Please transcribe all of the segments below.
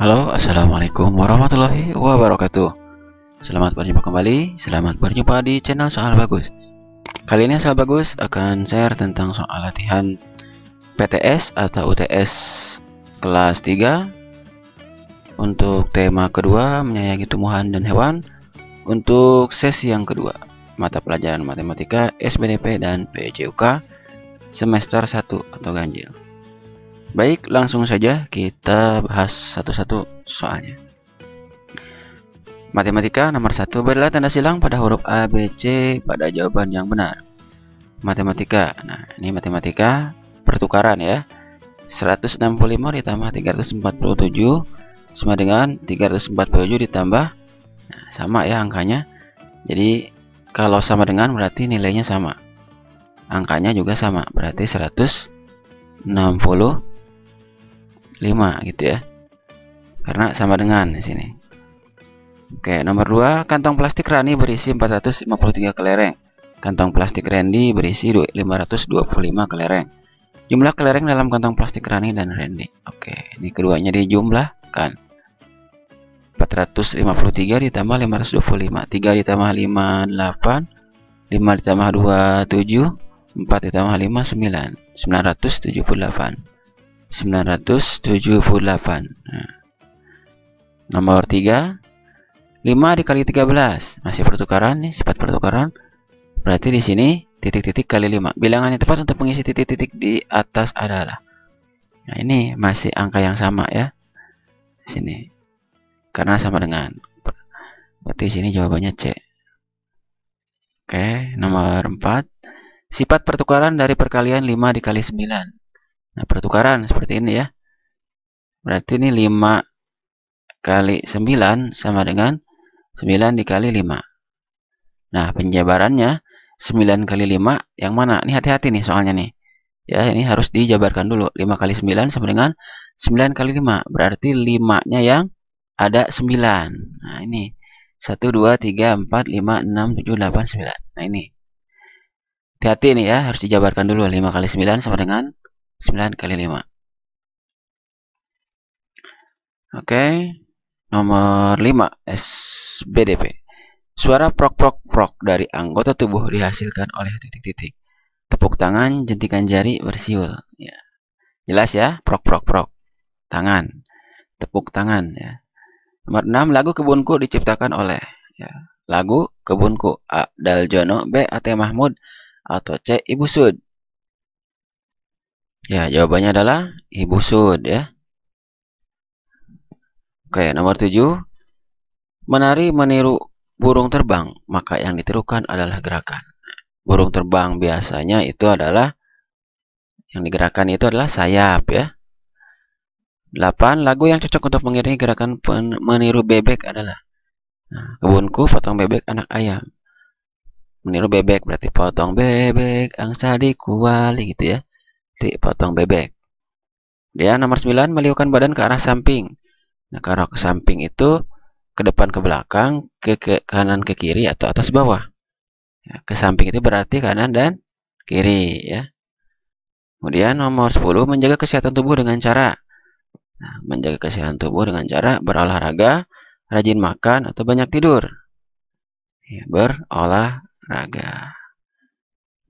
Halo, Assalamualaikum warahmatullahi wabarakatuh Selamat berjumpa kembali, selamat berjumpa di channel Soal Bagus Kali ini Soal Bagus akan share tentang soal latihan PTS atau UTS kelas 3 Untuk tema kedua, menyayangi tumbuhan dan hewan Untuk sesi yang kedua, mata pelajaran matematika, SBDP, dan PJUK semester 1 atau ganjil Baik, langsung saja kita bahas satu-satu soalnya. Matematika nomor satu berilah tanda silang pada huruf A, B, C pada jawaban yang benar. Matematika. Nah, ini matematika pertukaran ya. 165 ditambah 347 sama dengan 347 ditambah nah, sama ya angkanya. Jadi kalau sama dengan berarti nilainya sama. Angkanya juga sama, berarti 160. 5 gitu ya karena sama dengan di sini Oke nomor 2 kantong plastik Rani berisi 453 kelereng kantong plastik Randy berisi 525 kelereng jumlah kelereng dalam kantong plastik Rani dan Randy Oke ini keduanya dijumlahkan 453 ditambah 525 3 ditambah 58 5 ditambah 27 4 ditambah 59 978 978. Nah. Nomor 3, 5 dikali 13. Masih pertukaran nih, sifat pertukaran. Berarti di sini titik-titik kali 5. Bilangan yang tepat untuk mengisi titik-titik di atas adalah. Nah, ini masih angka yang sama ya. Di sini. Karena sama dengan. Berarti di sini jawabannya C. Oke, nomor 4. Sifat pertukaran dari perkalian 5 dikali 9. Nah, pertukaran seperti ini ya. Berarti ini 5 kali 9 sama dengan 9 dikali 5. Nah, penjabarannya 9 kali 5 yang mana? Ini hati-hati nih soalnya nih. Ya, ini harus dijabarkan dulu. 5 kali 9 sama dengan 9 kali 5. Berarti 5-nya yang ada 9. Nah, ini. 1, 2, 3, 4, 5, 6, 7, 8, 9. Nah, ini. Hati-hati nih ya, harus dijabarkan dulu. 5 kali 9 sama dengan 9 kali 5. Oke, nomor 5 SBDP. Suara prok-prok-prok dari anggota tubuh dihasilkan oleh titik-titik. Tepuk tangan, jentikan jari, bersiul. Ya. Jelas ya, prok-prok-prok. Tangan. Tepuk tangan ya. Nomor 6 lagu Kebunku diciptakan oleh ya. Lagu Kebunku A. Daljono B. Ate Mahmud atau C. Ibu Sud. Ya, jawabannya adalah ibu sud ya. Oke, nomor 7. Menari meniru burung terbang, maka yang ditirukan adalah gerakan. Burung terbang biasanya itu adalah yang digerakkan itu adalah sayap ya. 8. Lagu yang cocok untuk mengiringi gerakan meniru bebek adalah nah, Kebunku potong bebek anak ayam. Meniru bebek berarti potong bebek angsa di kuali gitu ya titik potong bebek. Dia ya, nomor 9 meliukan badan ke arah samping. Nah, kalau ke samping itu ke depan ke belakang, ke, ke kanan ke kiri atau atas bawah. Ya, ke samping itu berarti kanan dan kiri ya. Kemudian nomor 10 menjaga kesehatan tubuh dengan cara nah, menjaga kesehatan tubuh dengan cara berolahraga, rajin makan atau banyak tidur. Ya, berolahraga.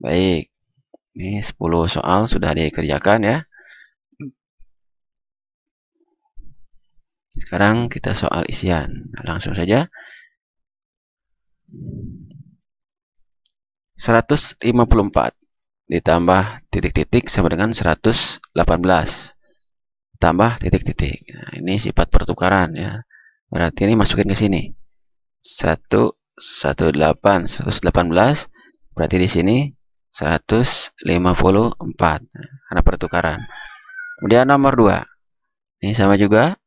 Baik. Ini 10 soal sudah dikerjakan ya. Sekarang kita soal isian. Nah, langsung saja. 154 ditambah titik-titik sama dengan 118 tambah titik-titik. Nah, ini sifat pertukaran ya. Berarti ini masukin ke sini. 1 118 berarti di sini 154 karena pertukaran. Kemudian nomor 2. Ini sama juga.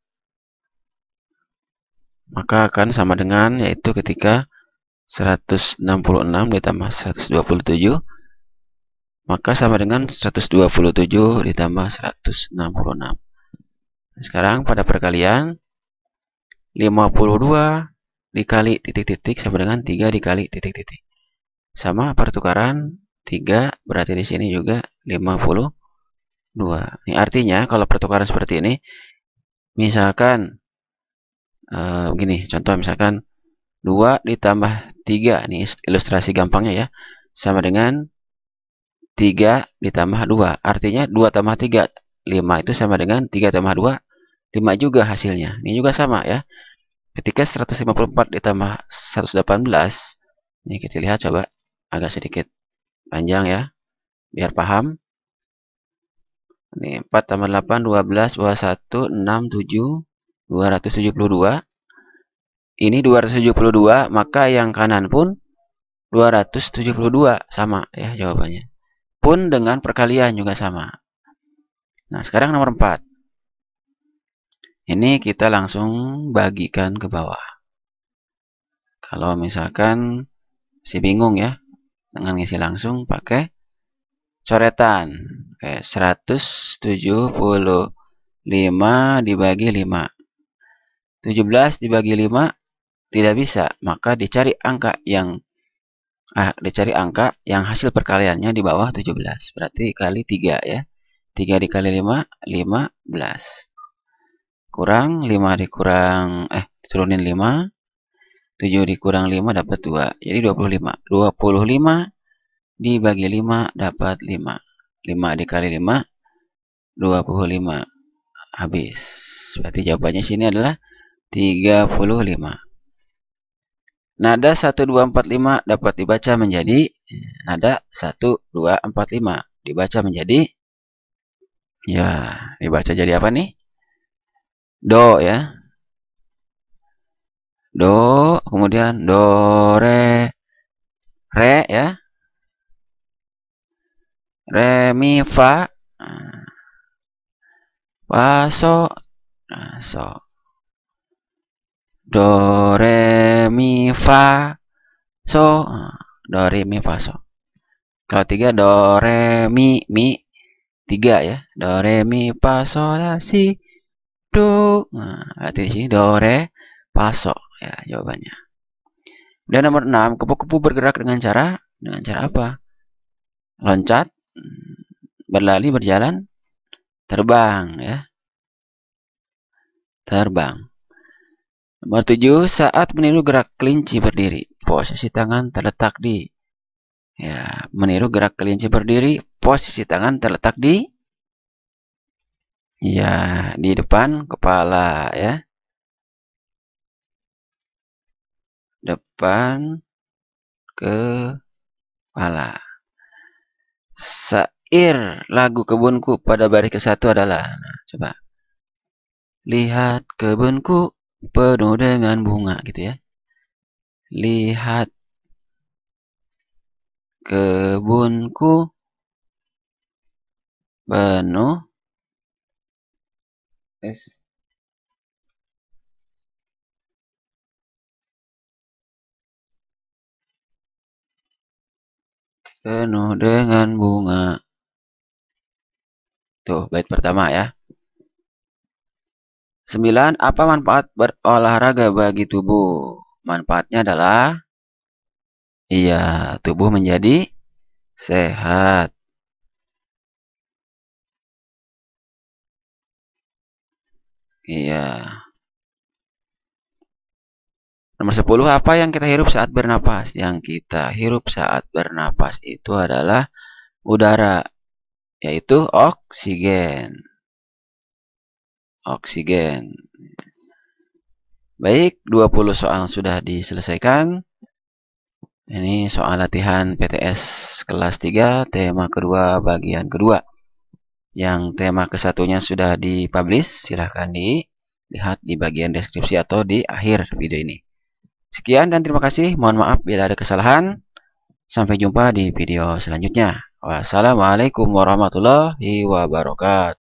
Maka akan sama dengan yaitu ketika 166 ditambah 127 maka sama dengan 127 ditambah 166. Sekarang pada perkalian 52 dikali titik-titik sama dengan 3 dikali titik-titik. Sama pertukaran 3 berarti di sini juga 52. Ini artinya kalau pertukaran seperti ini misalkan uh, begini, contoh misalkan 2 ditambah 3 nih ilustrasi gampangnya ya sama dengan 3 ditambah 2 artinya 2 tambah 3 5 itu sama dengan 3 tambah 2 5 juga hasilnya ini juga sama ya ketika 154 ditambah 118 ini kita lihat coba agak sedikit Panjang ya. Biar paham. Ini 4 tambah 8, 12, bawah 1, 6, 7, 272. Ini 272, maka yang kanan pun 272. Sama ya jawabannya. Pun dengan perkalian juga sama. Nah, sekarang nomor 4. Ini kita langsung bagikan ke bawah. Kalau misalkan masih bingung ya, dengan ngisi langsung pakai coretan. Oke, 175 dibagi 5. 17 dibagi 5 tidak bisa, maka dicari angka yang ah dicari angka yang hasil perkaliannya di bawah 17. Berarti kali 3 ya. 3 dikali 5 15. Kurang 5 dikurang eh turunin 5 7 dikurang 5 dapat 2 jadi 25 25 dibagi 5 dapat 5 5 dikali 5 25 habis berarti jawabannya sini adalah 35 nada 1245 dapat dibaca menjadi nada 1245 dibaca menjadi ya dibaca jadi apa nih do ya do kemudian do re re ya re mi fa nah, fa so nah, so do re mi fa so nah, do re mi fa so kalau tiga do re mi mi tiga ya do re mi fa so la si do nah, artinya di sini do re Pasok ya jawabannya. Dan nomor 6, kupu-kupu bergerak dengan cara dengan cara apa? Loncat, mm, berlari, berjalan, terbang ya. Terbang. Nomor 7, saat meniru gerak kelinci berdiri, posisi tangan terletak di ya, meniru gerak kelinci berdiri, posisi tangan terletak di ya, di depan kepala ya. depan ke kepala. sair lagu kebunku pada baris ke satu adalah, nah, coba. Lihat kebunku penuh dengan bunga gitu ya. Lihat kebunku penuh penuh dengan bunga. Tuh, bait pertama ya. sembilan Apa manfaat berolahraga bagi tubuh? Manfaatnya adalah iya, tubuh menjadi sehat. Iya. Nomor 10, apa yang kita hirup saat bernapas? Yang kita hirup saat bernapas itu adalah udara, yaitu oksigen. Oksigen. Baik, 20 soal sudah diselesaikan. Ini soal latihan PTS kelas 3, tema kedua, bagian kedua. Yang tema kesatunya sudah dipublish, silahkan dilihat di bagian deskripsi atau di akhir video ini. Sekian dan terima kasih. Mohon maaf bila ada kesalahan. Sampai jumpa di video selanjutnya. Wassalamualaikum warahmatullahi wabarakatuh.